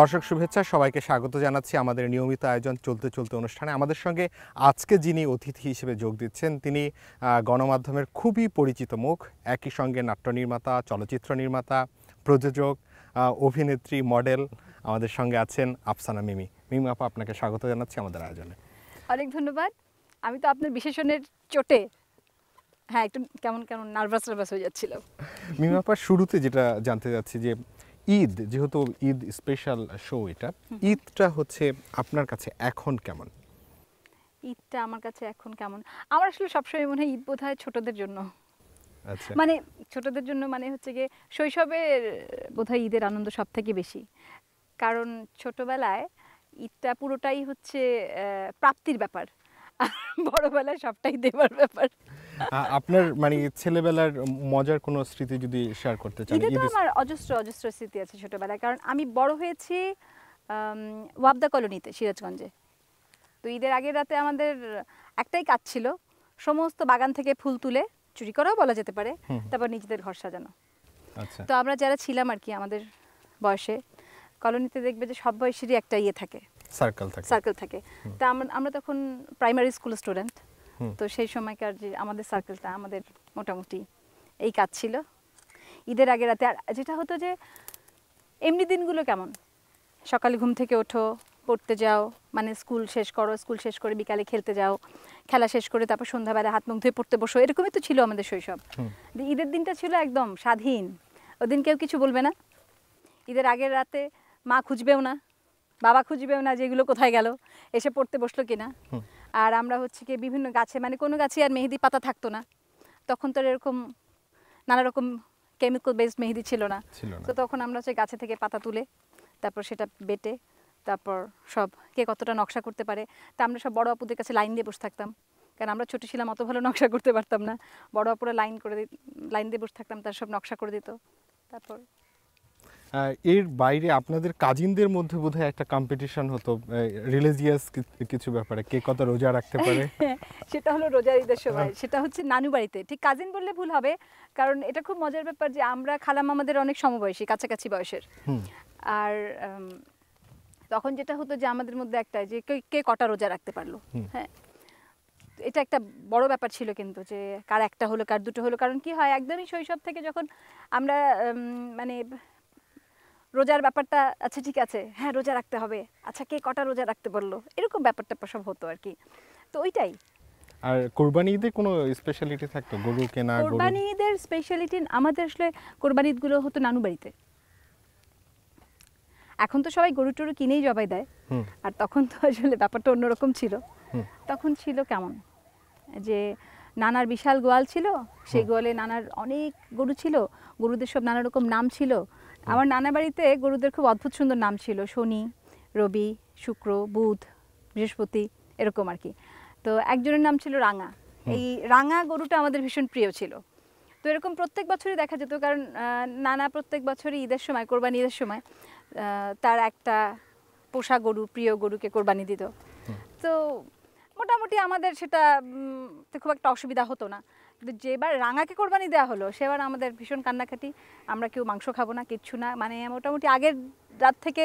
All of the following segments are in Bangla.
দর্শক শুভেচ্ছা সবাইকে স্বাগত জানাচ্ছি আমাদের নিয়মিত আয়োজন চলতে চলতে অনুষ্ঠানে আমাদের সঙ্গে আজকে যিনি অতিথি হিসেবে যোগ দিচ্ছেন তিনি গণমাধ্যমের খুবই পরিচিত মুখ একই সঙ্গে নাট্য নির্মাতা চলচ্চিত্র নির্মাতা প্রযোজক অভিনেত্রী মডেল আমাদের সঙ্গে আছেন আফসানা মিমি মিমি আপা আপনাকে স্বাগত জানাচ্ছি আমাদের আয়োজনে অনেক ধন্যবাদ আমি তো আপনার বিশেষণের চোটে হ্যাঁ একটু কেমন কেমন নার্ভাস নার্ভাস হয়ে যাচ্ছিল আপা শুরুতে যেটা জানতে যাচ্ছি যে ঈদ যেহেতু ঈদ স্পেশাল শো এটা ঈদটা হচ্ছে আপনার কাছে এখন কেমন ঈদটা আমার কাছে এখন কেমন আমার আসলে সবসময় মনে হয় ঈদ বোধ হয় ছোটদের জন্য আচ্ছা। মানে ছোটদের জন্য মানে হচ্ছে গিয়ে শৈশবের বোধ হয় ঈদের আনন্দ সব থেকে বেশি কারণ ছোটবেলায় ঈদটা পুরোটাই হচ্ছে প্রাপ্তির ব্যাপার বড়বেলায় সবটাই দেবার ব্যাপার আপনার মানে ছেলেবেলার মজার কোনো স্মৃতি যদি শেয়ার করতে চান ঈদে তো আমার অজস্র অজস্র স্মৃতি আছে ছোটবেলায় কারণ আমি বড় হয়েছি ওয়াবদা কলোনিতে সিরাজগঞ্জে তো ঈদের আগের রাতে আমাদের একটাই কাজ ছিল সমস্ত বাগান থেকে ফুল তুলে চুরি করাও বলা যেতে পারে তারপর নিজেদের ঘর সাজানো আচ্ছা। তো আমরা যারা ছিলাম আর কি আমাদের বয়সে কলোনিতে দেখবে যে সব বয়সেরই একটা ইয়ে থাকে সার্কেল থাকে সার্কেল থাকে তা আমরা তখন প্রাইমারি স্কুল স্টুডেন্ট তো সেই সময়কার যে আমাদের সার্কেলটা আমাদের মোটামুটি এই কাজ ছিল ঈদের আগে রাতে আর যেটা হতো যে এমনি দিনগুলো কেমন সকালে ঘুম থেকে ওঠো পড়তে যাও মানে স্কুল শেষ করো স্কুল শেষ করে বিকালে খেলতে যাও খেলা শেষ করে তারপর সন্ধ্যাবেলা হাত মুখ ধুয়ে পড়তে বসো এরকমই তো ছিল আমাদের শৈশব ঈদের দিনটা ছিল একদম স্বাধীন ওদিন কেউ কিছু বলবে না ঈদের আগের রাতে মা খুঁজবেও না বাবা খুঁজবেও না যেগুলো কোথায় গেল এসে পড়তে বসলো কিনা আর আমরা হচ্ছে কি বিভিন্ন গাছে মানে কোনো গাছে আর মেহেদি পাতা থাকতো না তখন তো এরকম নানা রকম কেমিক্যাল বেসড মেহেদি ছিল না তো তখন আমরা হচ্ছে গাছে থেকে পাতা তুলে তারপর সেটা বেটে তারপর সব কে কতটা নকশা করতে পারে তা আমরা সব বড় আপুদের কাছে লাইন দিয়ে বসে থাকতাম কারণ আমরা ছোটো ছিলাম অত ভালো নকশা করতে পারতাম না বড় আপুরা লাইন করে লাইন দিয়ে বসে থাকতাম তার সব নকশা করে দিত তারপর এর বাইরে আপনাদের কাজিনদের মধ্যে বোধহয় একটা কম্পিটিশন হতো রিলিজিয়াস কিছু ব্যাপারে কে কত রোজা রাখতে পারে সেটা হলো রোজার ঈদের সময় সেটা হচ্ছে নানু বাড়িতে ঠিক কাজিন বললে ভুল হবে কারণ এটা খুব মজার ব্যাপার যে আমরা খালাম আমাদের অনেক সমবয়সী কাছাকাছি বয়সের আর তখন যেটা হতো যে আমাদের মধ্যে একটা যে কে কটা রোজা রাখতে পারলো হ্যাঁ এটা একটা বড় ব্যাপার ছিল কিন্তু যে কার একটা হলো কার দুটো হলো কারণ কি হয় একদমই শৈশব থেকে যখন আমরা মানে রোজার ব্যাপারটা আচ্ছা ঠিক আছে হ্যাঁ রোজা রাখতে হবে আচ্ছা কে কটা রোজা রাখতে বললো এরকম ব্যাপারটা সব হতো আর কি তো ওইটাই আর কোরবানি ঈদের কোনো স্পেশালিটি থাকতো গরু কেনা কোরবানি ঈদের স্পেশালিটি আমাদের আসলে কোরবানি ঈদগুলো হতো নানু বাড়িতে এখন তো সবাই গরু টরু কিনেই জবাই দেয় আর তখন তো আসলে ব্যাপারটা অন্যরকম ছিল তখন ছিল কেমন যে নানার বিশাল গোয়াল ছিল সেই গোয়ালে নানার অনেক গরু ছিল গরুদের সব নানা রকম নাম ছিল আমার নানা বাড়িতে গরুদের খুব অদ্ভুত সুন্দর নাম ছিল শনি রবি শুক্র বুধ বৃহস্পতি এরকম আর কি তো একজনের নাম ছিল রাঙা এই রাঙা গরুটা আমাদের ভীষণ প্রিয় ছিল তো এরকম প্রত্যেক বছরই দেখা যেত কারণ নানা প্রত্যেক বছরই ঈদের সময় কোরবানি ঈদের সময় তার একটা পোষা গরু প্রিয় গরুকে কোরবানি দিত তো মোটামুটি আমাদের সেটা খুব একটা অসুবিধা হতো না যেবার রাঙাকে কোরবানি দেওয়া হলো সেবার আমাদের ভীষণ কান্নাকাটি আমরা কেউ মাংস খাবো না কিচ্ছু না মানে মোটামুটি আগের রাত থেকে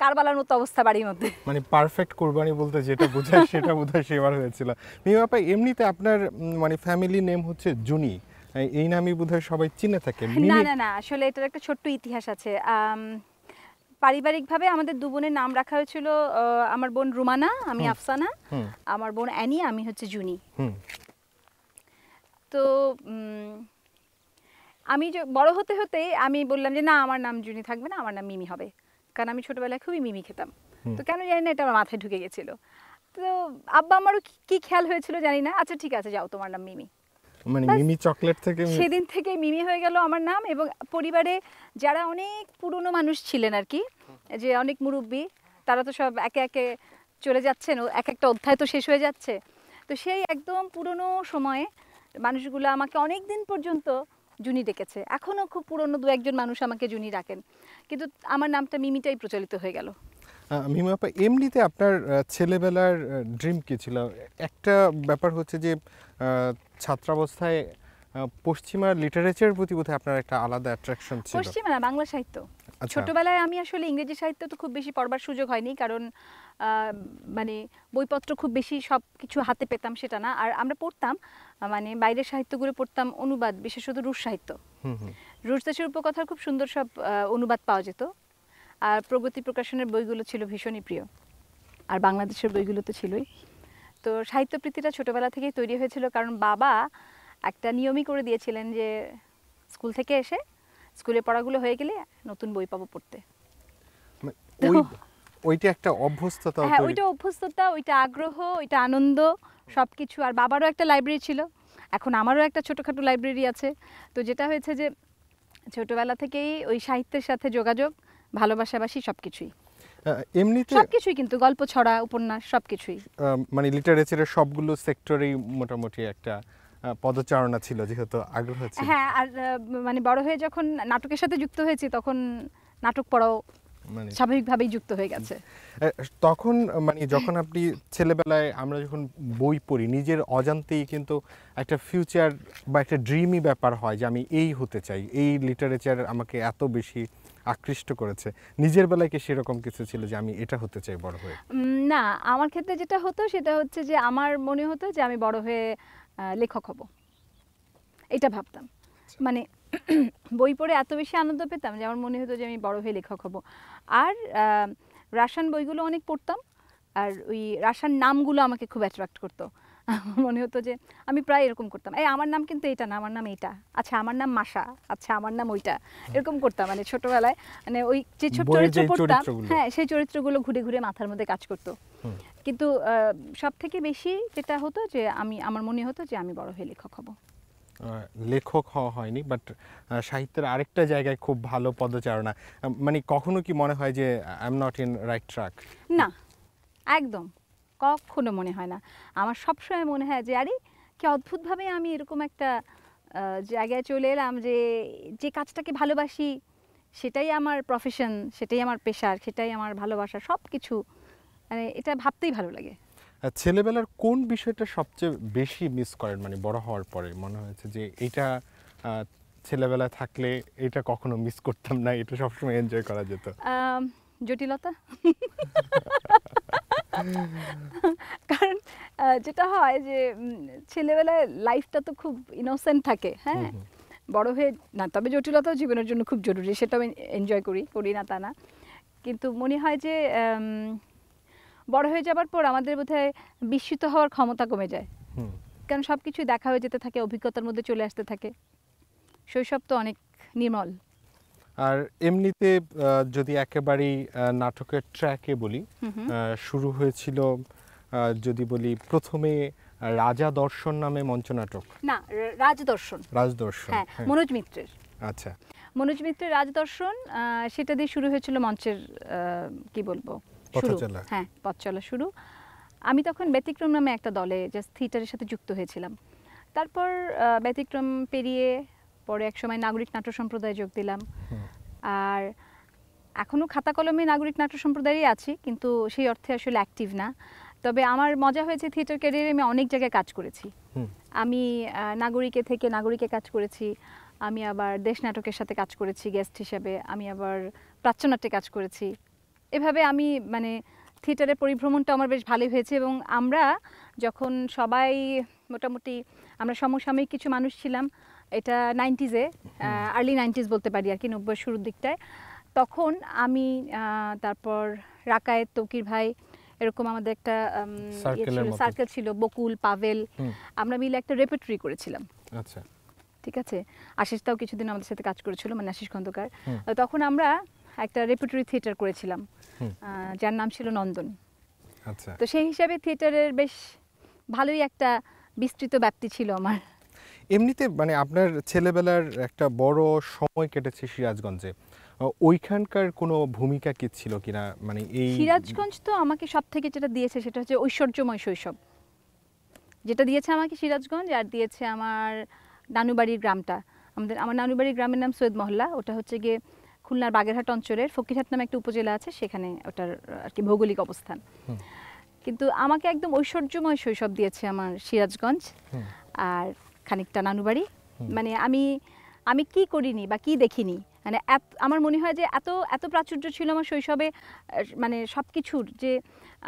কারবালার মতো অবস্থা বাড়ির মধ্যে মানে পারফেক্ট কোরবানি বলতে যেটা বোঝায় সেটা বোধ বোধহয় সেবার হয়েছিল মিমাপা এমনিতে আপনার মানে ফ্যামিলি নেম হচ্ছে জুনি এই নামই বোধহয় সবাই চিনে থাকে না না না আসলে এটার একটা ছোট্ট ইতিহাস আছে পারিবারিকভাবে আমাদের দু বোনের নাম রাখা হয়েছিল আমার বোন রুমানা আমি আফসানা আমার বোন অ্যানি আমি হচ্ছে জুনি তো আমি বড় হতে হতে আমি বললাম যে না আমার নাম জুনি থাকবে না আমার নাম মিমি হবে কারণ আমি ছোটবেলায় খুবই মিমি খেতাম তো কেন জানি না এটা আমার মাথায় ঢুকে গেছিল তো আব্বা আমারও কি খেয়াল হয়েছিল জানি না আচ্ছা ঠিক আছে যাও তোমার নাম মিমি মানে মিমি চকলেট থেকে সেদিন থেকে মিমি হয়ে গেল আমার নাম এবং পরিবারে যারা অনেক পুরনো মানুষ ছিলেন আর কি যে অনেক মুরব্বী তারা তো সব একে একে চলে যাচ্ছেন এক একটা অধ্যায় তো শেষ হয়ে যাচ্ছে তো সেই একদম পুরনো সময়ে মানুষগুলো আমাকে অনেক দিন পর্যন্ত জুনি ডেকেছে এখনও খুব পুরনো দু একজন মানুষ আমাকে জুনি ডাকেন কিন্তু আমার নামটা মিমিটাই প্রচলিত হয়ে গেল মিমাপা এমনিতে আপনার ছেলেবেলার ড্রিম কী ছিল একটা ব্যাপার হচ্ছে যে ছাত্রাবস্থায় পশ্চিমা লিটারেচার প্রতি বোধহয় আপনার একটা আলাদা অ্যাট্রাকশন ছিল পশ্চিমা বাংলা সাহিত্য আচ্ছা। ছোটবেলায় আমি আসলে ইংরেজি সাহিত্য তো খুব বেশি পড়বার সুযোগ হয়নি কারণ মানে বইপত্র খুব বেশি সব কিছু হাতে পেতাম সেটা না আর আমরা পড়তাম মানে বাইরের সাহিত্যগুলো পড়তাম অনুবাদ বিশেষত রুশ সাহিত্য রুশ দেশের উপকথার খুব সুন্দর সব অনুবাদ পাওয়া যেত আর প্রগতি প্রকাশনের বইগুলো ছিল ভীষণই প্রিয় আর বাংলাদেশের বইগুলো তো ছিলই তো সাহিত্য প্রীতিটা ছোটবেলা থেকেই তৈরি হয়েছিল কারণ বাবা একটা নিয়মই করে দিয়েছিলেন যে স্কুল থেকে এসে স্কুলে পড়াগুলো হয়ে গেলে নতুন বই পাবো পড়তে মানে ওইটা একটা অভ্যস্ততা হ্যাঁ ওইটা অভ্যস্ততা ওইটা আগ্রহ ওইটা আনন্দ সব কিছু আর বাবারও একটা লাইব্রেরি ছিল এখন আমারও একটা ছোটোখাটো লাইব্রেরি আছে তো যেটা হয়েছে যে ছোটোবেলা থেকেই ওই সাহিত্যের সাথে যোগাযোগ ভালোবাসাবাসি সব কিছুই এমনিতে সবকিছুই কিন্তু গল্প ছড়া উপন্যাস সবকিছুই মানে লিটারেচারের সবগুলো সেক্টরেই মোটামুটি একটা পদচারণা ছিল যেহেতু আগ্রহ ছিল হ্যাঁ আর মানে বড় হয়ে যখন নাটকের সাথে যুক্ত হয়েছি তখন নাটক পড়াও মানে স্বাভাবিকভাবেই যুক্ত হয়ে গেছে তখন মানে যখন আপনি ছেলেবেলায় আমরা যখন বই পড়ি নিজের অজান্তেই কিন্তু একটা ফিউচার বা একটা ড্রিমই ব্যাপার হয় যে আমি এই হতে চাই এই লিটারেচার আমাকে এত বেশি আকৃষ্ট করেছে নিজের বেলায় কি সেরকম কিছু ছিল যে আমি এটা হতে চাই বড় হয়ে না আমার ক্ষেত্রে যেটা হতো সেটা হচ্ছে যে আমার মনে হতো যে আমি বড় হয়ে লেখক হব এটা ভাবতাম আচ্ছা। মানে বই পড়ে এত বেশি আনন্দ পেতাম যে আমার মনে হতো যে আমি বড় হয়ে লেখক হব আর রাসায়ন বইগুলো অনেক পড়তাম আর ওই রাসার নামগুলো আমাকে খুব অ্যাট্রাক্ট করতো মনে হতো যে আমি প্রায় এরকম করতাম এই আমার নাম কিন্তু এটা না আমার নাম এটা আচ্ছা আমার নাম মাসা আচ্ছা আমার নাম ওইটা এরকম করতাম মানে ছোটবেলায় মানে ওই যে ছোট চরিত্র পড়তাম হ্যাঁ সেই চরিত্রগুলো ঘুরে ঘুরে মাথার মধ্যে কাজ করতো কিন্তু সব থেকে বেশি যেটা হতো যে আমি আমার মনে হতো যে আমি বড় হয়ে লেখক হব লেখক হওয়া হয়নি বাট সাহিত্যের আরেকটা জায়গায় খুব ভালো পদচারণা মানে কখনো কি মনে হয় যে I am not in right track না একদম কখনো মনে হয় না আমার সবসময় মনে হয় যে আরে কি অদ্ভুতভাবে আমি এরকম একটা জায়গায় চলে এলাম যে যে কাজটাকে ভালোবাসি সেটাই আমার প্রফেশন সেটাই আমার পেশার সেটাই আমার ভালোবাসা সব কিছু মানে এটা ভাবতেই ভালো লাগে ছেলেবেলার কোন বিষয়টা সবচেয়ে বেশি মিস করেন মানে বড় হওয়ার পরে মনে হয়েছে যে এটা ছেলেবেলায় থাকলে এটা কখনো মিস করতাম না এটা সবসময় এনজয় করা যেত জটিলতা কারণ যেটা হয় যে ছেলেবেলায় লাইফটা তো খুব ইনোসেন্ট থাকে হ্যাঁ বড় হয়ে না তবে জটিলতাও জীবনের জন্য খুব জরুরি সেটা আমি এনজয় করি করি না তা না কিন্তু মনে হয় যে বড় হয়ে যাবার পর আমাদের বোধহয় বিস্মিত হওয়ার ক্ষমতা কমে যায় কারণ সব কিছু দেখা হয়ে যেতে থাকে অভিজ্ঞতার মধ্যে চলে আসতে থাকে শৈশব তো অনেক নির্মল আর এমনিতে যদি একেবারেই নাটকের ট্র্যাকে বলি শুরু হয়েছিল যদি বলি প্রথমে রাজা দর্শন নামে মঞ্চনাটক না রাজদর্শন রাজদর্শন হ্যাঁ, হ্যাঁ মনোজ মিত্রের আচ্ছা মনোজ মিত্রের রাজদর্শন সেটা দিয়ে শুরু হয়েছিল মঞ্চের কি বলবো শুরু হ্যাঁ পথ চলা শুরু আমি তখন ব্যতিক্রম নামে একটা দলে জাস্ট থিয়েটারের সাথে যুক্ত হয়েছিলাম তারপর ব্যতিক্রম পেরিয়ে পরে একসময় নাগরিক নাট্য সম্প্রদায়ে যোগ দিলাম আর এখনও খাতা কলমে নাগরিক নাট্য সম্প্রদায়ই আছি কিন্তু সেই অর্থে আসলে অ্যাক্টিভ না তবে আমার মজা হয়েছে থিয়েটার ক্যারিয়ারে আমি অনেক জায়গায় কাজ করেছি আমি নাগরিকে থেকে নাগরিকে কাজ করেছি আমি আবার দেশ নাটকের সাথে কাজ করেছি গেস্ট হিসাবে আমি আবার প্রাচ্যনাট্যে কাজ করেছি এভাবে আমি মানে থিয়েটারের পরিভ্রমণটা আমার বেশ ভালোই হয়েছে এবং আমরা যখন সবাই মোটামুটি আমরা সমসাময়িক কিছু মানুষ ছিলাম এটা নাইনটিজে আর্লি নাইনটিজ বলতে পারি আর কি নব্বই শুরুর দিকটায় তখন আমি তারপর রাকায়েত তৌকির ভাই এরকম আমাদের একটা সার্কেল ইয়ে ছিল বকুল পাভেল আমরা মিলে একটা রেপেটরি করেছিলাম আচ্ছা ঠিক আছে তাও কিছুদিন আমাদের সাথে কাজ করেছিল মানে আশিস খন্দকার তখন আমরা একটা রেপুটরি থিয়েটার করেছিলাম যার নাম ছিল নন্দন আচ্ছা। তো সেই হিসাবে থিয়েটারের বেশ ভালোই একটা বিস্তৃত ব্যাপ্তি ছিল আমার এমনিতে মানে আপনার ছেলেবেলার একটা বড় সময় কেটেছে সিরাজগঞ্জে ওইখানকার কোনো ভূমিকা কি ছিল কিনা মানে এই সিরাজগঞ্জ তো আমাকে সব থেকে যেটা দিয়েছে সেটা হচ্ছে ঐশ্বর্যময় শৈশব যেটা দিয়েছে আমাকে সিরাজগঞ্জ আর দিয়েছে আমার নানুবাড়ির গ্রামটা আমাদের আমার নানুবাড়ির গ্রামের নাম সৈয়দ মহল্লা ওটা হচ্ছে গিয়ে খুলনার বাগেরহাট অঞ্চলের ফকিরহাট নামে একটা উপজেলা আছে সেখানে ওটার আর কি ভৌগোলিক অবস্থান কিন্তু আমাকে একদম ঐশ্বর্যময় শৈশব দিয়েছে আমার সিরাজগঞ্জ আর খানিকটা নানুবাড়ি মানে আমি আমি কি করিনি বা কি দেখিনি মানে আমার মনে হয় যে এত এত প্রাচুর্য ছিল আমার শৈশবে মানে সব কিছুর যে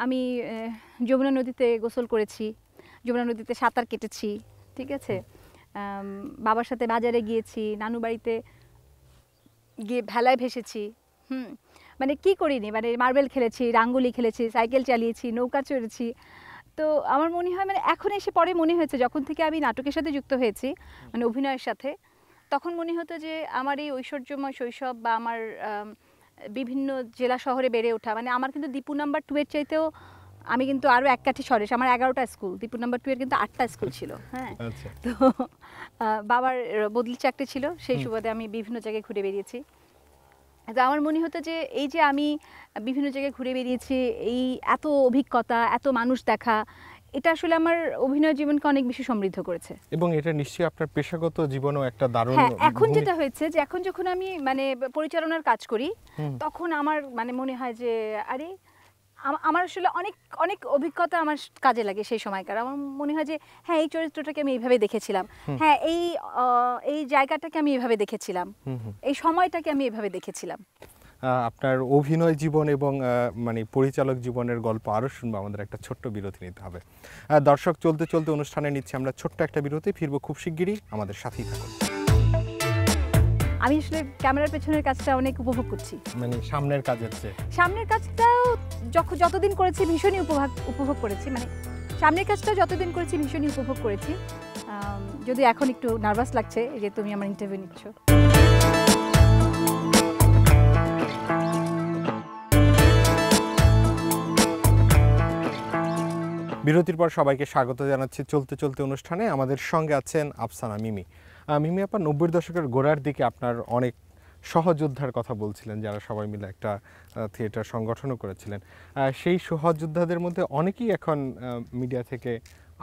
আমি যমুনা নদীতে গোসল করেছি যমুনা নদীতে সাঁতার কেটেছি ঠিক আছে বাবার সাথে বাজারে গিয়েছি নানুবাড়িতে বাড়িতে গিয়ে ভেলায় ভেসেছি হুম মানে কি করিনি মানে মার্বেল খেলেছি রাঙ্গুলি খেলেছি সাইকেল চালিয়েছি নৌকা চড়েছি তো আমার মনে হয় মানে এখন এসে পরে মনে হয়েছে যখন থেকে আমি নাটকের সাথে যুক্ত হয়েছি মানে অভিনয়ের সাথে তখন মনে হতো যে আমার এই ঐশ্বর্যময় শৈশব বা আমার বিভিন্ন জেলা শহরে বেড়ে ওঠা মানে আমার কিন্তু দীপু নাম্বার টু এর চাইতেও আমি কিন্তু আরও এক কাঠি সরেশ আমার এগারোটা স্কুল দীপুর নাম্বার টু এর কিন্তু আটটা স্কুল ছিল হ্যাঁ আচ্ছা। তো বাবার বদলি চাকরি ছিল সেই সুবাদে আমি বিভিন্ন জায়গায় ঘুরে বেরিয়েছি তো আমার মনে হতো যে এই যে আমি বিভিন্ন জায়গায় ঘুরে বেরিয়েছি এই এত অভিজ্ঞতা এত মানুষ দেখা এটা আসলে আমার অভিনয় জীবনকে অনেক বেশি সমৃদ্ধ করেছে এবং এটা নিশ্চয়ই আপনার পেশাগত জীবনও একটা দারুণ হ্যাঁ এখন যেটা হয়েছে যে এখন যখন আমি মানে পরিচালনার কাজ করি তখন আমার মানে মনে হয় যে আরে আমার আসলে অনেক অনেক অভিজ্ঞতা আমার কাজে লাগে সেই সময়কার আমার মনে হয় যে হ্যাঁ এই চরিত্রটাকে আমি এইভাবে দেখেছিলাম হ্যাঁ এই এই জায়গাটাকে আমি এভাবে দেখেছিলাম এই সময়টাকে আমি এভাবে দেখেছিলাম আপনার অভিনয় জীবন এবং মানে পরিচালক জীবনের গল্প আরও শুনবো আমাদের একটা ছোট্ট বিরতি নিতে হবে দর্শক চলতে চলতে অনুষ্ঠানে নিচ্ছি আমরা ছোট্ট একটা বিরতি ফিরবো খুব শিগগিরই আমাদের সাথেই থাকুন আমি আসলে ক্যামেরার পেছনের কাজটা অনেক উপভোগ করছি মানে সামনের কাজ হচ্ছে সামনের কাজটাও যখন যতদিন করেছি ভীষণই উপভোগ উপভোগ করেছি মানে সামনের কাজটা যতদিন করেছি ভীষণই উপভোগ করেছি যদি এখন একটু নার্ভাস লাগছে যে তুমি আমার ইন্টারভিউ নিচ্ছ বিরতির পর সবাইকে স্বাগত জানাচ্ছি চলতে চলতে অনুষ্ঠানে আমাদের সঙ্গে আছেন আফসানা মিমি মিমি আপা নব্বই দশকের গোড়ার দিকে আপনার অনেক সহযোদ্ধার কথা বলছিলেন যারা সবাই মিলে একটা থিয়েটার সংগঠনও করেছিলেন সেই সহযোদ্ধাদের মধ্যে অনেকেই এখন মিডিয়া থেকে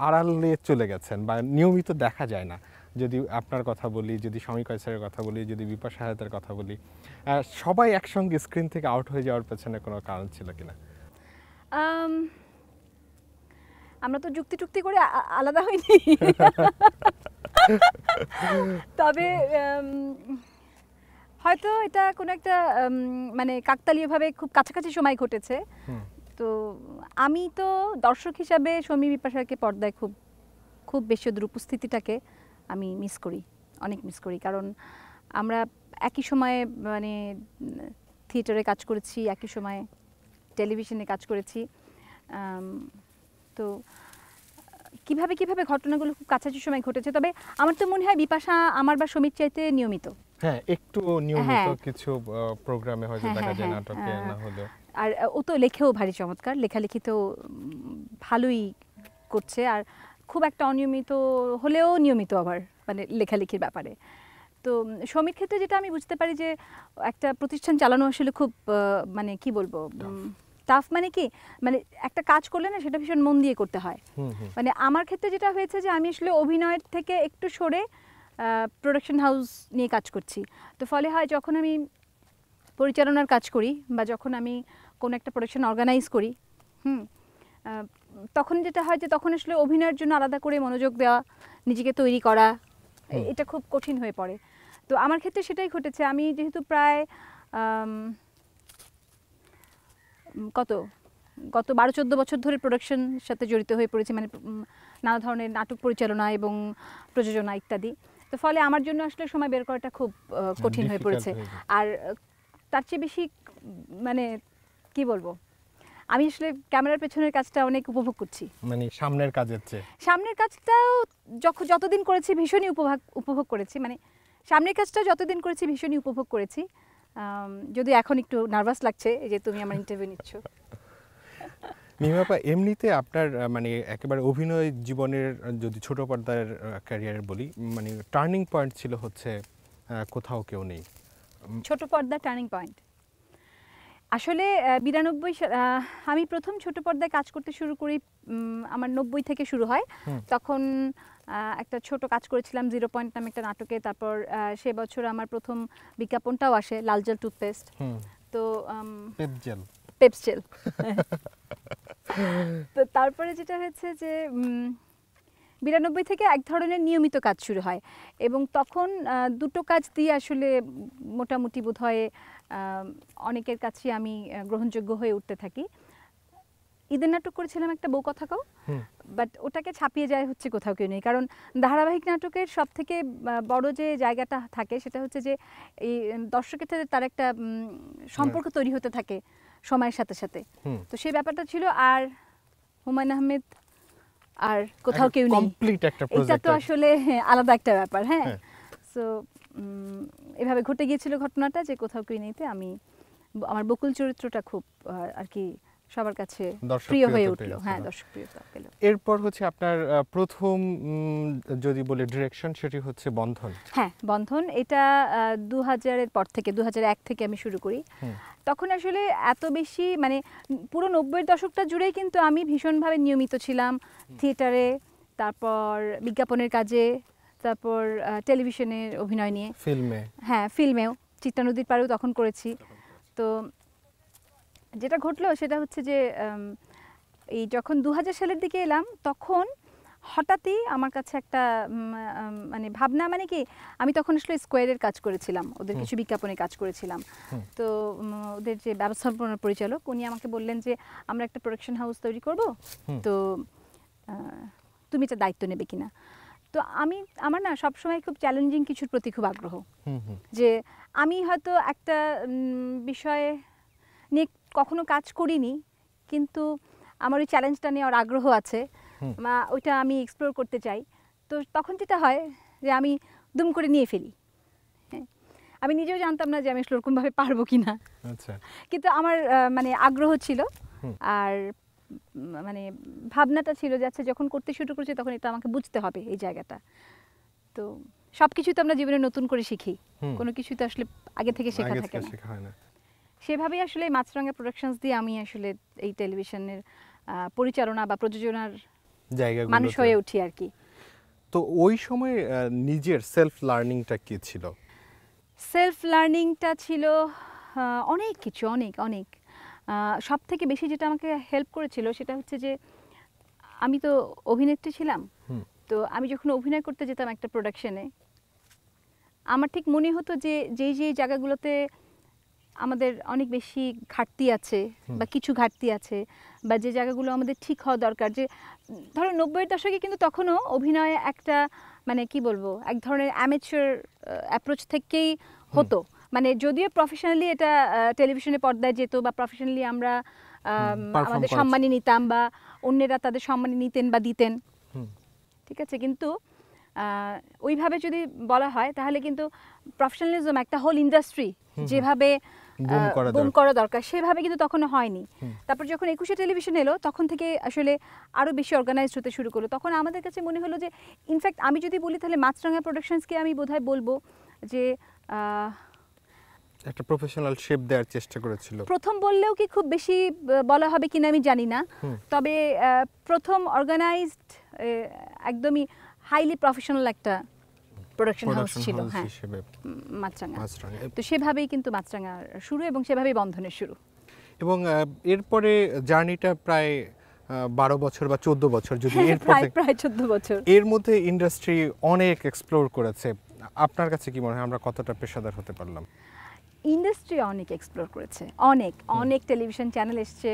আড়ালে চলে গেছেন বা নিয়মিত দেখা যায় না যদি আপনার কথা বলি যদি স্বামী কয়সারের কথা বলি যদি বিপা সহায়তার কথা বলি সবাই একসঙ্গে স্ক্রিন থেকে আউট হয়ে যাওয়ার পেছনে কোনো কারণ ছিল কিনা আমরা তো যুক্তি টুক্তি করে আলাদা হইনি তবে হয়তো এটা কোনো একটা মানে কাকতালীয়ভাবে খুব কাছাকাছি সময় ঘটেছে তো আমি তো দর্শক হিসাবে সমী বিপাশাকে পর্দায় খুব খুব বেশি ওদের উপস্থিতিটাকে আমি মিস করি অনেক মিস করি কারণ আমরা একই সময়ে মানে থিয়েটারে কাজ করেছি একই সময়ে টেলিভিশনে কাজ করেছি তো কিভাবে কিভাবে ঘটনাগুলো খুব কাছাকাছি সময় ঘটেছে তবে আমার তো মনে হয় বিপাশা আমার বা সমীর চাইতে নিয়মিত হ্যাঁ একটু নিয়মিত হ্যাঁ। কিছু প্রোগ্রামে হয়তো হ্যাঁ, দেখা হ্যাঁ, যায় নাটকে না হলে আর ও তো লেখেও ভারী চমৎকার লেখালেখি তো ভালোই করছে আর খুব একটা অনিয়মিত হলেও নিয়মিত আবার মানে লেখালেখির ব্যাপারে তো সমীর ক্ষেত্রে যেটা আমি বুঝতে পারি যে একটা প্রতিষ্ঠান চালানো আসলে খুব মানে কি বলবো টাফ মানে কি মানে একটা কাজ করলে না সেটা ভীষণ মন দিয়ে করতে হয় মানে আমার ক্ষেত্রে যেটা হয়েছে যে আমি আসলে অভিনয়ের থেকে একটু সরে প্রোডাকশন হাউস নিয়ে কাজ করছি তো ফলে হয় যখন আমি পরিচালনার কাজ করি বা যখন আমি কোনো একটা প্রোডাকশন অর্গানাইজ করি হুম তখন যেটা হয় যে তখন আসলে অভিনয়ের জন্য আলাদা করে মনোযোগ দেওয়া নিজেকে তৈরি করা এটা খুব কঠিন হয়ে পড়ে তো আমার ক্ষেত্রে সেটাই ঘটেছে আমি যেহেতু প্রায় কত গত বারো চোদ্দ বছর ধরে প্রোডাকশন সাথে জড়িত হয়ে পড়েছি মানে নানা ধরনের নাটক পরিচালনা এবং প্রযোজনা ইত্যাদি তো ফলে আমার জন্য আসলে সময় বের করাটা খুব হ্যাঁ, কঠিন হয়ে পড়েছে আর তার চেয়ে বেশি মানে কি বলবো আমি আসলে ক্যামেরার পেছনের কাজটা অনেক উপভোগ করছি মানে সামনের কাজের চেয়ে সামনের কাজটাও যখন যতদিন করেছি ভীষণই উপভোগ উপভোগ করেছি মানে সামনের কাজটা যতদিন করেছি ভীষণই উপভোগ করেছি যদি এখন একটু নার্ভাস লাগছে যে তুমি আমার ইন্টারভিউ নিচ্ছ নিমাপা এমনিতে আপনার মানে একেবারে অভিনয় জীবনের যদি ছোট পর্দার ক্যারিয়ার বলি মানে টার্নিং পয়েন্ট ছিল হচ্ছে কোথাও কেউ নেই ছোট পর্দা টার্নিং পয়েন্ট আসলে বিরানব্বই আমি প্রথম ছোট পর্দায় কাজ করতে শুরু করি আমার নব্বই থেকে শুরু হয় তখন একটা ছোট কাজ করেছিলাম জিরো পয়েন্ট নামে একটা নাটকে তারপর সে বছর আমার প্রথম বিজ্ঞাপনটাও আসে লালজল টুথপেস্ট তো পেপজেল তো তারপরে যেটা হয়েছে যে বিরানব্বই থেকে এক ধরনের নিয়মিত কাজ শুরু হয় এবং তখন দুটো কাজ দিয়ে আসলে মোটামুটি বোধ হয় অনেকের কাছে আমি গ্রহণযোগ্য হয়ে উঠতে থাকি ঈদের নাটক করেছিলাম একটা বউ কথা কাউ বাট ওটাকে ছাপিয়ে যায় হচ্ছে কোথাও কেউ নেই কারণ ধারাবাহিক নাটকের সব থেকে বড় যে জায়গাটা থাকে সেটা হচ্ছে যে এই দর্শকের সাথে তার একটা সম্পর্ক হ্যাঁ। তৈরি হতে থাকে সময়ের সাথে সাথে তো সেই ব্যাপারটা ছিল আর হুমায়ুন আহমেদ আর কোথাও কেউ নেই এটা তো আসলে আলাদা একটা ব্যাপার হ্যাঁ সো হ্যাঁ। এভাবে ঘটে গিয়েছিল ঘটনাটা যে কোথাও কিনিতে আমি আমার বকুল চরিত্রটা খুব আর কি সবার কাছে প্রিয় হয়ে উঠলো হ্যাঁ দর্শক প্রিয়তা পেল এরপর হচ্ছে আপনার প্রথম যদি বলি ডিরেকশন সেটি হচ্ছে বন্ধন হ্যাঁ বন্ধন এটা দু হাজারের পর থেকে দু থেকে আমি শুরু করি তখন আসলে এত বেশি মানে পুরো নব্বইয়ের দশকটা জুড়েই কিন্তু আমি ভীষণভাবে নিয়মিত ছিলাম থিয়েটারে তারপর বিজ্ঞাপনের কাজে তারপর টেলিভিশনের অভিনয় নিয়ে ফিল্মে হ্যাঁ ফিল্মেও চিত্রা নদীর পাড়েও তখন করেছি তো যেটা ঘটলো সেটা হচ্ছে যে এই যখন দু সালের দিকে এলাম তখন হঠাৎই আমার কাছে একটা মানে ভাবনা মানে কি আমি তখন আসলে স্কোয়ারের কাজ করেছিলাম ওদের কিছু বিজ্ঞাপনে কাজ করেছিলাম তো ওদের যে ব্যবস্থাপনা পরিচালক উনি আমাকে বললেন যে আমরা একটা প্রোডাকশন হাউস তৈরি করব তো তুমি এটা দায়িত্ব নেবে কিনা তো আমি আমার না সবসময় খুব চ্যালেঞ্জিং কিছুর প্রতি খুব আগ্রহ যে আমি হয়তো একটা বিষয়ে নিয়ে কখনো কাজ করিনি কিন্তু আমার ওই চ্যালেঞ্জটা নিয়ে নেওয়ার আগ্রহ আছে ওইটা আমি এক্সপ্লোর করতে চাই তো তখন যেটা হয় যে আমি দুম করে নিয়ে ফেলি হ্যাঁ, আমি নিজেও জানতাম না যে আমি সেরকমভাবে পারবো কি না আচ্ছা। কিন্তু আমার মানে আগ্রহ ছিল আর মানে ভাবনাটা ছিল যে আচ্ছা যখন করতে শুরু করছি তখন এটা আমাকে বুঝতে হবে এই জায়গাটা তো সব কিছু তো আমরা জীবনে নতুন করে শিখি কোনো কিছুই তো আসলে আগে থেকে শেখা থাকে সেভাবেই আসলে মাছরাঙ্গা প্রোডাকশনস দিয়ে আমি আসলে এই টেলিভিশনের পরিচালনা বা প্রযোজনার জায়গা মানুষ হয়ে উঠি আর কি তো ওই সময় নিজের সেলফ লার্নিংটা কি ছিল সেলফ লার্নিংটা ছিল অনেক কিছু অনেক অনেক সব থেকে বেশি যেটা আমাকে হেল্প করেছিল সেটা হচ্ছে যে আমি তো অভিনেত্রী ছিলাম তো আমি যখন অভিনয় করতে যেতাম একটা প্রোডাকশনে আমার ঠিক মনে হতো যে যেই যেই জায়গাগুলোতে আমাদের অনেক বেশি ঘাটতি আছে বা কিছু ঘাটতি আছে বা যে জায়গাগুলো আমাদের ঠিক হওয়া দরকার যে ধরো নব্বইয়ের দশকে কিন্তু তখনও অভিনয় একটা মানে কি বলবো এক ধরনের অ্যামেচার অ্যাপ্রোচ থেকেই হতো মানে যদিও প্রফেশনালি এটা টেলিভিশনে পর্দায় যেত বা প্রফেশনালি আমরা আমাদের সম্মানী নিতাম বা অন্যেরা তাদের সম্মানী নিতেন বা দিতেন ঠিক আছে কিন্তু ওইভাবে যদি বলা হয় তাহলে কিন্তু প্রফেশনালিজম একটা হোল ইন্ডাস্ট্রি যেভাবে বুম করা দরকার সেভাবে কিন্তু তখন হয়নি তারপর যখন একুশে টেলিভিশন এলো তখন থেকে আসলে আরও বেশি অর্গানাইজড হতে শুরু করলো তখন আমাদের কাছে মনে হলো যে ইনফ্যাক্ট আমি যদি বলি তাহলে মাছরাঙা প্রোডাকশনসকে আমি বোধহয় বলবো যে একটা প্রফেশনাল শেপ দেওয়ার চেষ্টা করেছিল প্রথম বললেও কি খুব বেশি বলা হবে কিনা আমি জানি না তবে প্রথম অর্গানাইজড একদমই হাইলি প্রফেশনাল একটা প্রোডাকশন হাউস ছিল হ্যাঁ মাছরাঙা তো সেভাবেই কিন্তু মাছরাঙা শুরু এবং সেভাবেই বন্ধনের শুরু এবং এরপরে জার্নিটা প্রায় বারো বছর বা চোদ্দ বছর যদি প্রায় চোদ্দ বছর এর মধ্যে ইন্ডাস্ট্রি অনেক এক্সপ্লোর করেছে আপনার কাছে কি মনে হয় আমরা কতটা পেশাদার হতে পারলাম ইন্ডাস্ট্রি অনেক এক্সপ্লোর করেছে অনেক অনেক টেলিভিশন চ্যানেল এসছে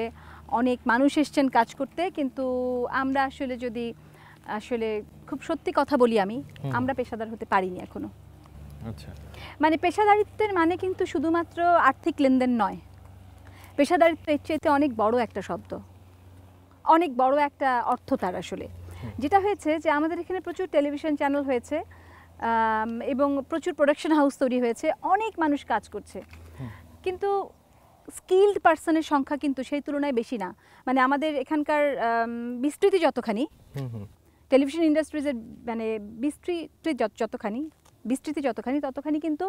অনেক মানুষ এসছেন কাজ করতে কিন্তু আমরা আসলে যদি আসলে খুব সত্যি কথা বলি আমি আমরা পেশাদার হতে পারিনি এখনো আচ্ছা। মানে পেশাদারিত্বের মানে কিন্তু শুধুমাত্র আর্থিক লেনদেন নয় পেশাদারিত্বের চাইতে অনেক বড় একটা শব্দ অনেক বড় একটা অর্থ তার আসলে যেটা হয়েছে যে আমাদের এখানে প্রচুর টেলিভিশন চ্যানেল হয়েছে এবং প্রচুর প্রোডাকশন হাউস তৈরি হয়েছে অনেক মানুষ কাজ করছে কিন্তু স্কিল্ড পার্সনের সংখ্যা কিন্তু সেই তুলনায় বেশি না মানে আমাদের এখানকার বিস্তৃতি যতখানি টেলিভিশন ইন্ডাস্ট্রিজের মানে বিস্তৃতি যতখানি বিস্তৃতি যতখানি ততখানি কিন্তু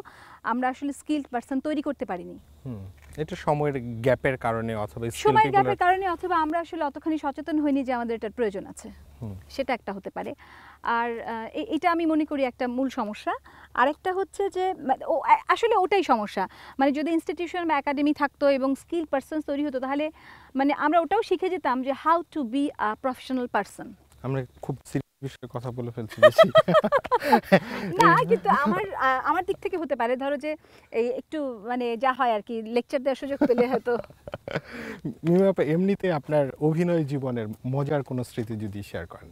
আমরা আসলে স্কিল্ড পার্সন তৈরি করতে পারিনি এটা সময়ের গ্যাপের কারণে অথবা সময়ের গ্যাপের কারণে অথবা আমরা আসলে অতখানি সচেতন হইনি যে আমাদের এটার প্রয়োজন আছে সেটা একটা হতে পারে আর এটা আমি মনে করি একটা মূল সমস্যা আরেকটা হচ্ছে যে মানে, আসলে ওটাই সমস্যা মানে যদি ইনস্টিটিউশন বা একাডেমি থাকতো এবং স্কিল পার্সন তৈরি হতো তাহলে মানে আমরা ওটাও শিখে যেতাম যে how to be a professional person আমরা খুব বিষয়ে কথা বলে ফেলছি না কিন্তু আমার আমার দিক থেকে হতে পারে ধরো যে এই একটু মানে যা হয় আর কি লেকচার দেওয়ার সুযোগ পেলে হয়তো মিমাপা এমনিতে আপনার অভিনয় জীবনের মজার কোনো স্মৃতি যদি শেয়ার করেন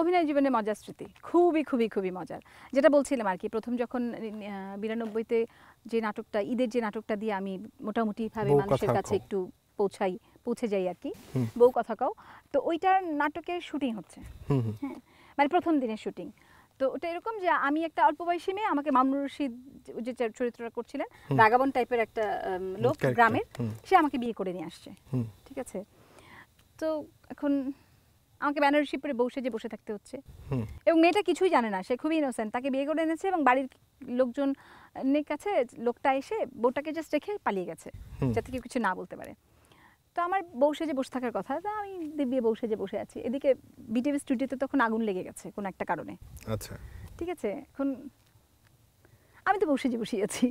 অভিনয় জীবনে মজার স্মৃতি খুবই খুবই খুবই মজার যেটা বলছিলাম আর কি প্রথম যখন বিরানব্বইতে যে নাটকটা ঈদের যে নাটকটা দিয়ে আমি মোটামুটিভাবে মানুষের কাছে একটু পৌঁছাই পৌঁছে যাই আর কি বউ কথা কাউ তো ওইটার নাটকের শুটিং হচ্ছে হ্যাঁ মানে প্রথম দিনের শুটিং তো ওটা এরকম যে আমি একটা অল্প বয়সী মেয়ে আমাকে মামুন রশিদ যে চরিত্রটা করছিলেন রাগাবন টাইপের একটা লোক গ্রামের সে আমাকে বিয়ে করে নিয়ে আসছে ঠিক আছে তো এখন আমাকে বেনারসি পরে বউ যে বসে থাকতে হচ্ছে এবং মেয়েটা কিছুই জানে না সে খুবই ইনোসেন্ট তাকে বিয়ে করে এনেছে এবং বাড়ির লোকজনের কাছে লোকটা এসে বউটাকে জাস্ট রেখে পালিয়ে গেছে যাতে কেউ কিছু না বলতে পারে তো আমার বউ সেজে বসে থাকার কথা তা আমি দিব্যে বউ সেজে বসে আছি এদিকে বিটিভি স্টুডিওতে তখন আগুন লেগে গেছে কোন একটা কারণে আচ্ছা ঠিক আছে এখন আমি তো বউ সেজে বসে আছি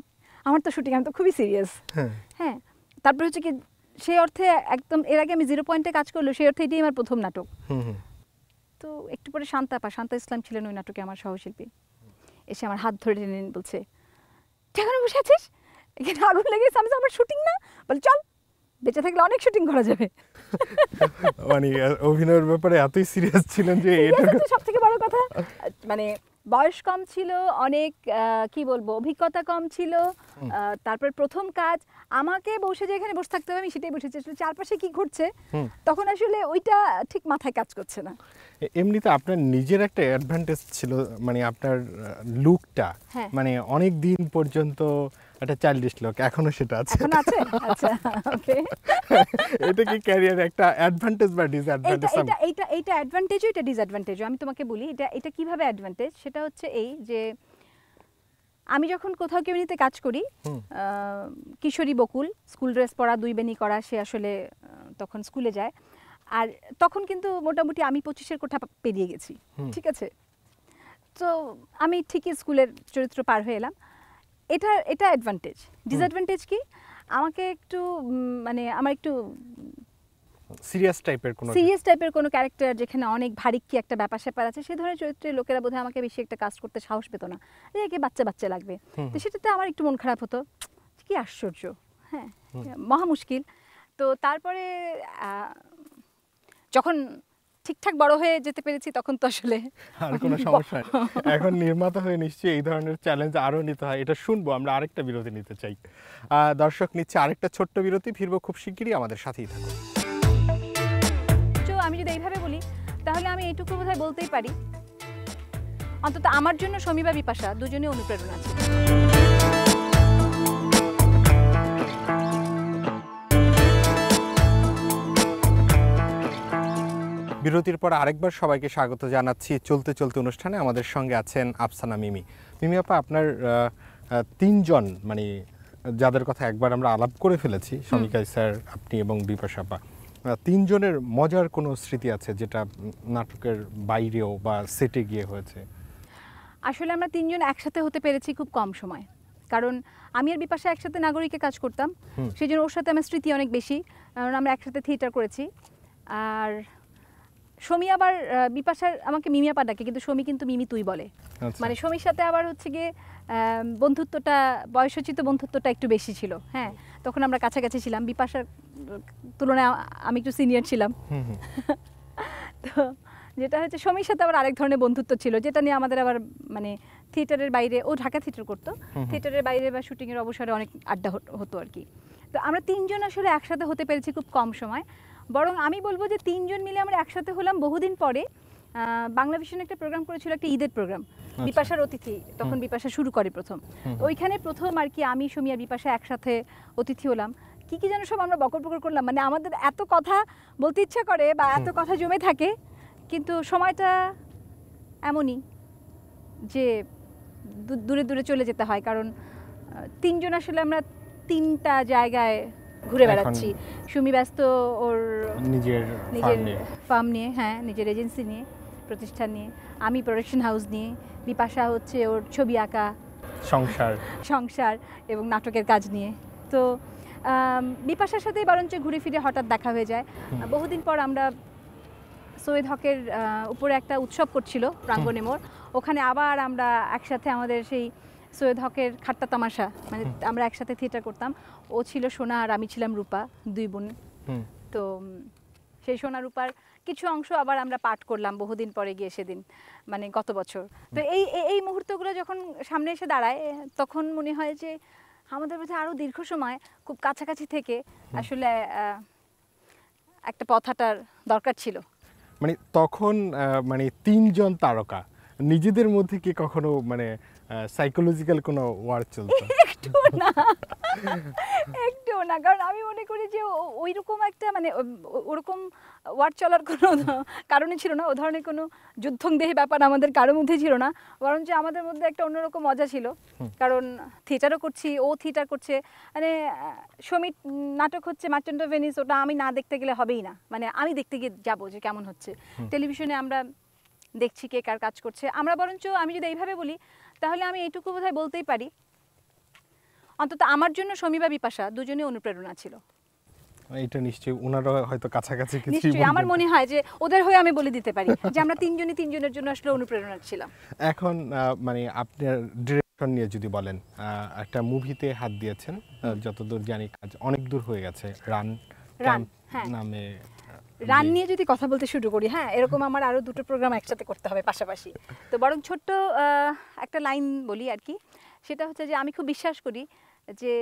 আমার তো শুটিং আমি তো খুবই সিরিয়াস হ্যাঁ।, হ্যাঁ তারপরে হচ্ছে কি সেই অর্থে একদম এর আগে আমি জিরো পয়েন্টে কাজ করলো সেই অর্থে এটাই আমার প্রথম নাটক তো একটু পরে শান্তা পা শান্তা ইসলাম ছিলেন ওই নাটকে আমার সহশিল্পী এসে আমার হাত ধরে টেনে বলছে ঠিকানা বসে আছিস এখানে আগুন লেগেছে আমি আমার শুটিং না বলে চল বেঁচে থাকলে অনেক শুটিং করা যাবে মানে অভিনয়ের ব্যাপারে এতই সিরিয়াস ছিলেন যে এটা সবথেকে বড় কথা মানে বয়স কম ছিল অনেক কি বলবো অভিজ্ঞতা কম ছিল তারপর প্রথম কাজ আমাকে বসে যে এখানে বসে থাকতে হবে আমি সেটাই বসেছি আসলে চারপাশে কি ঘটছে তখন আসলে ওইটা ঠিক মাথায় কাজ করছে না এমনিতে আপনার নিজের একটা অ্যাডভান্টেজ ছিল মানে আপনার লুকটা হ্যাঁ। মানে অনেক দিন পর্যন্ত এটা চাইল্ডিশ এখনো সেটা আছে এখন আছে আচ্ছা ওকে এটা কি ক্যারিয়ার একটা অ্যাডভান্টেজ বা ডিসঅ্যাডভান্টেজ এটা এটা এটা এটা আমি তোমাকে বলি এটা এটা কিভাবে অ্যাডভান্টেজ সেটা হচ্ছে এই যে আমি যখন কোথাও কেবিনিতে কাজ করি কিশোরী বকুল স্কুল ড্রেস পরা দুই বেনি করা সে আসলে তখন স্কুলে যায় আর তখন কিন্তু মোটামুটি আমি পঁচিশের কোঠা পেরিয়ে গেছি ঠিক আছে তো আমি ঠিকই স্কুলের চরিত্র পার হয়ে এলাম এটা এটা অ্যাডভান্টেজ ডিসঅ্যাডভান্টেজ কি আমাকে একটু মানে আমার একটু সিরিয়াস টাইপের কোনো সিরিয়াস টাইপের কোনো ক্যারেক্টার যেখানে অনেক ভারী কি একটা ব্যাপার স্যাপার আছে সেই ধরনের চরিত্রের লোকেরা বোধহয় আমাকে বেশি একটা কাজ করতে সাহস পেত না যে একে বাচ্চা বাচ্চা লাগবে তো সেটাতে আমার একটু মন খারাপ হতো কি আশ্চর্য হ্যাঁ মহা মুশকিল তো তারপরে যখন ঠিকঠাক বড় হয়ে যেতে পেরেছি তখন তো আসলে আর কোনো সমস্যা নেই এখন নির্মাতা হয়ে নিশ্চয়ই এই ধরনের চ্যালেঞ্জ আরও নিতে হয় এটা শুনবো আমরা আরেকটা বিরতি নিতে চাই দর্শক নিচ্ছে আরেকটা ছোট্ট বিরতি ফিরবো খুব শিগগিরই আমাদের সাথেই তো আমি যদি এইভাবে বলি তাহলে আমি এইটুকু বোধহয় বলতেই পারি অন্তত আমার জন্য সমীবা বিপাশা দুজনে অনুপ্রেরণা আছে বিরতির পর আরেকবার সবাইকে স্বাগত জানাচ্ছি চলতে চলতে অনুষ্ঠানে আমাদের সঙ্গে আছেন আফসানা মিমি মিমি আপা আপনার তিনজন মানে যাদের কথা একবার আমরা আলাপ করে ফেলেছি সমীকাই স্যার আপনি এবং বিপাশাপা তিনজনের মজার কোনো স্মৃতি আছে যেটা নাটকের বাইরেও বা সেটে গিয়ে হয়েছে আসলে আমরা তিনজন একসাথে হতে পেরেছি খুব কম সময় কারণ আমি আর বিপাশা একসাথে নাগরিকে কাজ করতাম সেই জন্য ওর সাথে আমার স্মৃতি অনেক বেশি কারণ আমরা একসাথে থিয়েটার করেছি আর সমী আবার বিপাশার আমাকে মিমি আপা ডাকে কিন্তু সমী কিন্তু মিমি তুই বলে আচ্ছা। মানে সমীর সাথে আবার হচ্ছে গিয়ে বন্ধুত্বটা বয়সোচিত বন্ধুত্বটা একটু বেশি ছিল হ্যাঁ তখন আমরা কাছাকাছি ছিলাম বিপাশার তুলনায় আমি একটু সিনিয়র ছিলাম তো যেটা হচ্ছে সমীর সাথে আবার আরেক ধরনের বন্ধুত্ব ছিল যেটা নিয়ে আমাদের আবার মানে থিয়েটারের বাইরে ও ঢাকা থিয়েটার করতো থিয়েটারের বাইরে বা শুটিংয়ের অবসরে অনেক আড্ডা হতো আর কি তো আমরা তিনজন আসলে একসাথে হতে পেরেছি খুব কম সময় বরং আমি বলবো যে তিনজন মিলে আমরা একসাথে হলাম বহুদিন পরে বাংলা ভিশন একটা প্রোগ্রাম করেছিল একটা ঈদের প্রোগ্রাম আচ্ছা। বিপাশার অতিথি তখন বিপাশা শুরু করে প্রথম ওইখানে প্রথম আর কি আমি সুমিয়া বিপাশা একসাথে অতিথি হলাম কি কি যেন সব আমরা বকর বকর করলাম মানে আমাদের এত কথা বলতে ইচ্ছা করে বা এত কথা জমে থাকে কিন্তু সময়টা এমনই যে দূরে দূরে চলে যেতে হয় কারণ তিনজন আসলে আমরা তিনটা জায়গায় ঘুরে বেড়াচ্ছি সুমি ব্যস্ত ওর নিজের নিজের ফার্ম নিয়ে হ্যাঁ নিজের এজেন্সি নিয়ে প্রতিষ্ঠান নিয়ে আমি প্রোডাকশন হাউস নিয়ে বিপাশা হচ্ছে ওর ছবি আঁকা সংসার সংসার এবং নাটকের কাজ নিয়ে তো বিপাশার সাথে বরঞ্চ ঘুরে ফিরে হঠাৎ দেখা হয়ে যায় বহুদিন পর আমরা সৈয়দ হকের উপরে একটা উৎসব করছিল প্রাঙ্গণে মোর ওখানে আবার আমরা একসাথে আমাদের সেই সৈয়দ হকের খাট্টা তামাশা মানে আমরা একসাথে থিয়েটার করতাম ও ছিল সোনা আর আমি ছিলাম রূপা দুই বোন তো সেই সোনা রূপার কিছু অংশ আবার আমরা পাঠ করলাম বহুদিন পরে গিয়ে সেদিন মানে গত বছর তো এই এই মুহূর্তগুলো যখন সামনে এসে দাঁড়ায় তখন মনে হয় যে আমাদের মধ্যে আরও দীর্ঘ সময় খুব কাছাকাছি থেকে আসলে একটা পথাটার দরকার ছিল মানে তখন মানে তিনজন তারকা নিজেদের মধ্যে কি কখনো মানে সাইকোলজিক্যাল কোনো ওয়ার্ড চলতো একটু না একটু না কারণ আমি মনে করি যে ওই রকম একটা মানে ওরকম ওয়ার্ড চলার কোনো কারণে ছিল না ও ধরনের কোনো দেহে ব্যাপার আমাদের কারোর মধ্যে ছিল না বরঞ্চ আমাদের মধ্যে একটা অন্যরকম মজা ছিল কারণ থিয়েটারও করছি ও থিয়েটার করছে মানে সমিত নাটক হচ্ছে মার্চেন্ট ভেনিস ওটা আমি না দেখতে গেলে হবেই না মানে আমি দেখতে গিয়ে যাবো যে কেমন হচ্ছে টেলিভিশনে আমরা দেখছি কে কার কাজ করছে আমরা বরঞ্চ আমি যদি এইভাবে বলি তাহলে আমি এইটুকু বোধহয় বলতেই পারি অন্তত আমার জন্য সমী বা বিপাশা দুজনে অনুপ্রেরণা ছিল এটা নিশ্চয়ই ওনারা হয়তো কাছাকাছি কিছু নিশ্চয়ই আমার মনে হয় যে ওদের হয়ে আমি বলে দিতে পারি যে আমরা তিনজনই তিনজনের জন্য আসলে অনুপ্রেরণা ছিলাম এখন মানে আপনার ডিরেকশন নিয়ে যদি বলেন একটা মুভিতে হাত দিয়েছেন যতদূর জানি কাজ অনেক দূর হয়ে গেছে রান হ্যাঁ। রান নামে রান নিয়ে যদি কথা বলতে শুরু করি হ্যাঁ এরকম আমার আরও দুটো প্রোগ্রাম একসাথে করতে হবে পাশাপাশি তো বরং ছোট্ট একটা লাইন বলি আর কি সেটা হচ্ছে যে আমি খুব বিশ্বাস করি যে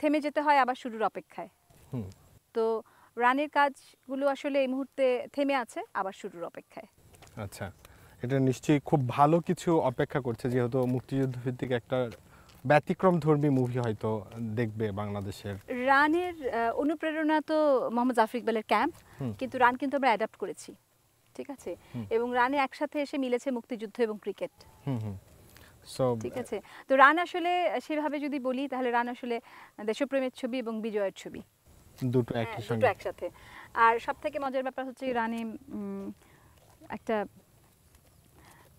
থেমে যেতে হয় আবার শুরুর অপেক্ষায় তো রানের কাজগুলো আসলে এই মুহূর্তে থেমে আছে আবার শুরুর অপেক্ষায় আচ্ছা এটা নিশ্চয়ই খুব ভালো কিছু অপেক্ষা করছে যেহেতু মুক্তিযুদ্ধ ভিত্তিক একটা ব্যতিক্রম ধর্মী মুভি হয়তো দেখবে বাংলাদেশের রানের অনুপ্রেরণা তো মোহাম্মদ জাফর ইকবালের ক্যাম্প কিন্তু রান কিন্তু আমরা অ্যাডাপ্ট করেছি ঠিক আছে এবং রানে একসাথে এসে মিলেছে মুক্তিযুদ্ধ এবং ক্রিকেট হুম হুম ঠিক আছে তো রান আসলে সেভাবে যদি বলি তাহলে রান আসলে দেশপ্রেমের ছবি এবং বিজয়ের ছবি দুটো হ্যাঁ, একসাথে আর সব থেকে মজার ব্যাপার হচ্ছে রানে একটা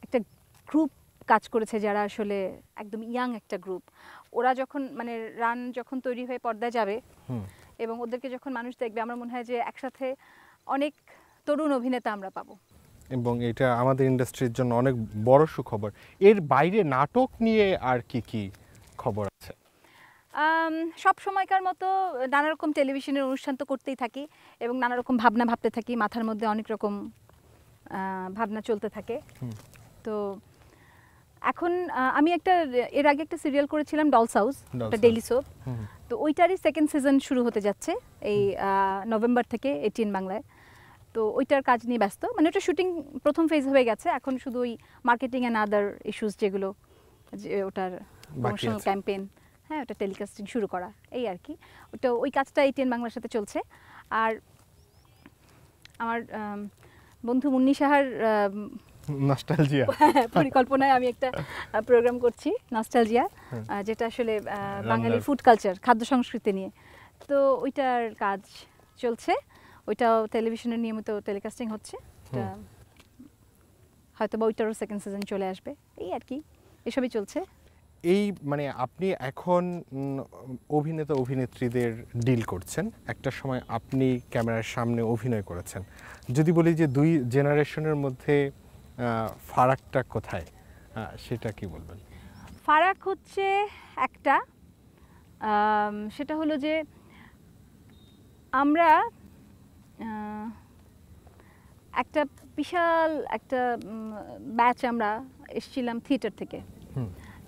একটা গ্রুপ কাজ করেছে যারা আসলে একদম ইয়াং একটা গ্রুপ ওরা যখন মানে রান যখন তৈরি হয়ে পর্দায় যাবে এবং ওদেরকে যখন মানুষ দেখবে আমার মনে হয় যে একসাথে অনেক তরুণ অভিনেতা আমরা পাবো এবং এটা আমাদের ইন্ডাস্ট্রির জন্য অনেক বড় সুখবর এর বাইরে নাটক নিয়ে আর কি কি খবর আছে সব সময়কার মতো নানা রকম টেলিভিশনের অনুষ্ঠান তো করতেই থাকি এবং নানা রকম ভাবনা ভাবতে থাকি মাথার মধ্যে অনেক রকম ভাবনা চলতে থাকে তো এখন আমি একটা এর আগে একটা সিরিয়াল করেছিলাম ডলস হাউস একটা ডেইলি সোপ তো ওইটারই সেকেন্ড সিজন শুরু হতে যাচ্ছে এই নভেম্বর থেকে এটিএন বাংলায় তো ওইটার কাজ নিয়ে ব্যস্ত মানে ওটা শুটিং প্রথম ফেজ হয়ে গেছে এখন শুধু ওই মার্কেটিং অ্যান্ড আদার ইস্যুস যেগুলো যে ওটার প্রমোশনাল ক্যাম্পেইন হ্যাঁ ওটা টেলিকাস্টিং শুরু করা এই আর কি ওটা ওই কাজটা এটিএন বাংলার সাথে চলছে আর আমার বন্ধু মুন্নি সাহার নস্টালজিয়া হ্যাঁ, হ্যাঁ, পরিকল্পনায় আমি একটা প্রোগ্রাম করছি নস্টালজিয়া হ্যাঁ। যেটা আসলে বাঙালির ফুড কালচার খাদ্য সংস্কৃতি নিয়ে তো ওইটার কাজ চলছে ওইটাও টেলিভিশনের নিয়মিত টেলিকাস্টিং হচ্ছে হয়তো বা ওইটারও সেকেন্ড সিজন চলে আসবে এই আর কি এসবই চলছে এই মানে আপনি এখন অভিনেতা অভিনেত্রীদের ডিল করছেন একটা সময় আপনি ক্যামেরার সামনে অভিনয় করেছেন যদি বলি যে দুই জেনারেশনের মধ্যে ফারাকটা কোথায় সেটা কি বলবেন ফারাক হচ্ছে একটা সেটা হলো যে আমরা একটা বিশাল একটা ব্যাচ আমরা এসেছিলাম থিয়েটার থেকে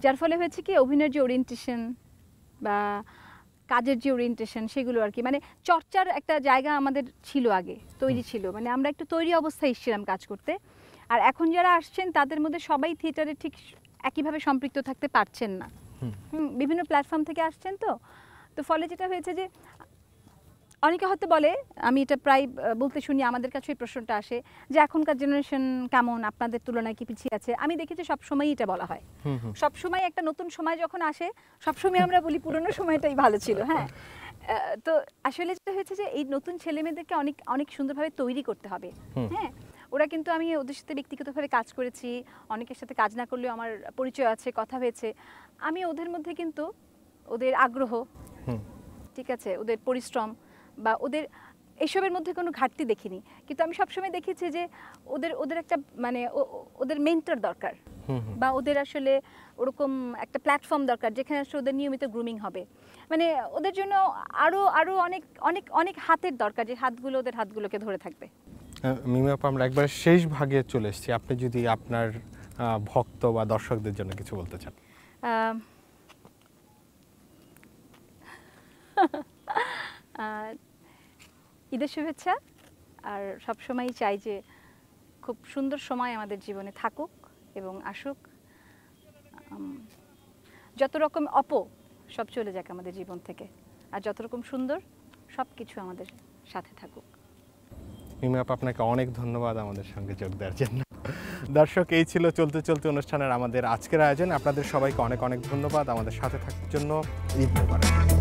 যার ফলে হয়েছে কি অভিনয়ের যে ওরিয়েন্টেশন বা কাজের যে ওরিয়েন্টেশন সেগুলো আর কি মানে চর্চার একটা জায়গা আমাদের ছিল আগে তৈরি ছিল মানে আমরা একটু তৈরি অবস্থায় এসেছিলাম কাজ করতে আর এখন যারা আসছেন তাদের মধ্যে সবাই থিয়েটারে ঠিক একইভাবে সম্পৃক্ত থাকতে পারছেন না বিভিন্ন প্ল্যাটফর্ম থেকে আসছেন তো তো ফলে যেটা হয়েছে যে অনেকে হয়তো বলে আমি এটা প্রায় বলতে শুনি আমাদের কাছে এই প্রশ্নটা আসে যে এখনকার জেনারেশন কেমন আপনাদের তুলনায় কি পিছিয়ে আছে আমি দেখেছি সময় এটা বলা হয় সবসময় একটা নতুন সময় যখন আসে সবসময় আমরা বলি পুরনো সময়টাই ভালো ছিল হ্যাঁ তো আসলে যেটা হয়েছে যে এই নতুন ছেলে মেয়েদেরকে অনেক অনেক সুন্দরভাবে তৈরি করতে হবে হ্যাঁ ওরা কিন্তু আমি ওদের সাথে ব্যক্তিগতভাবে কাজ করেছি অনেকের সাথে কাজ না করলেও আমার পরিচয় আছে কথা হয়েছে আমি ওদের মধ্যে কিন্তু ওদের আগ্রহ ঠিক আছে ওদের পরিশ্রম বা ওদের এসবের মধ্যে কোনো ঘাটতি দেখিনি কিন্তু আমি সবসময় দেখেছি যে ওদের ওদের একটা মানে ওদের মেন্টর দরকার বা ওদের আসলে ওরকম একটা প্ল্যাটফর্ম দরকার যেখানে আসলে ওদের নিয়মিত গ্রুমিং হবে মানে ওদের জন্য আরও আরও অনেক অনেক অনেক হাতের দরকার যে হাতগুলো ওদের হাতগুলোকে ধরে থাকবে আমরা একবার শেষ ভাগে চলে এসেছি আপনি যদি আপনার ভক্ত বা দর্শকদের জন্য কিছু বলতে চান ঈদের শুভেচ্ছা আর সবসময়ই চাই যে খুব সুন্দর সময় আমাদের জীবনে থাকুক এবং আসুক যত রকম অপ সব চলে যাক আমাদের জীবন থেকে আর যত রকম সুন্দর সব কিছু আমাদের সাথে থাকুক মিমাপ আপনাকে অনেক ধন্যবাদ আমাদের সঙ্গে যোগ দেওয়ার জন্য দর্শক এই ছিল চলতে চলতে অনুষ্ঠানের আমাদের আজকের আয়োজন আপনাদের সবাইকে অনেক অনেক ধন্যবাদ আমাদের সাথে থাকার জন্য ঈদ মোবারক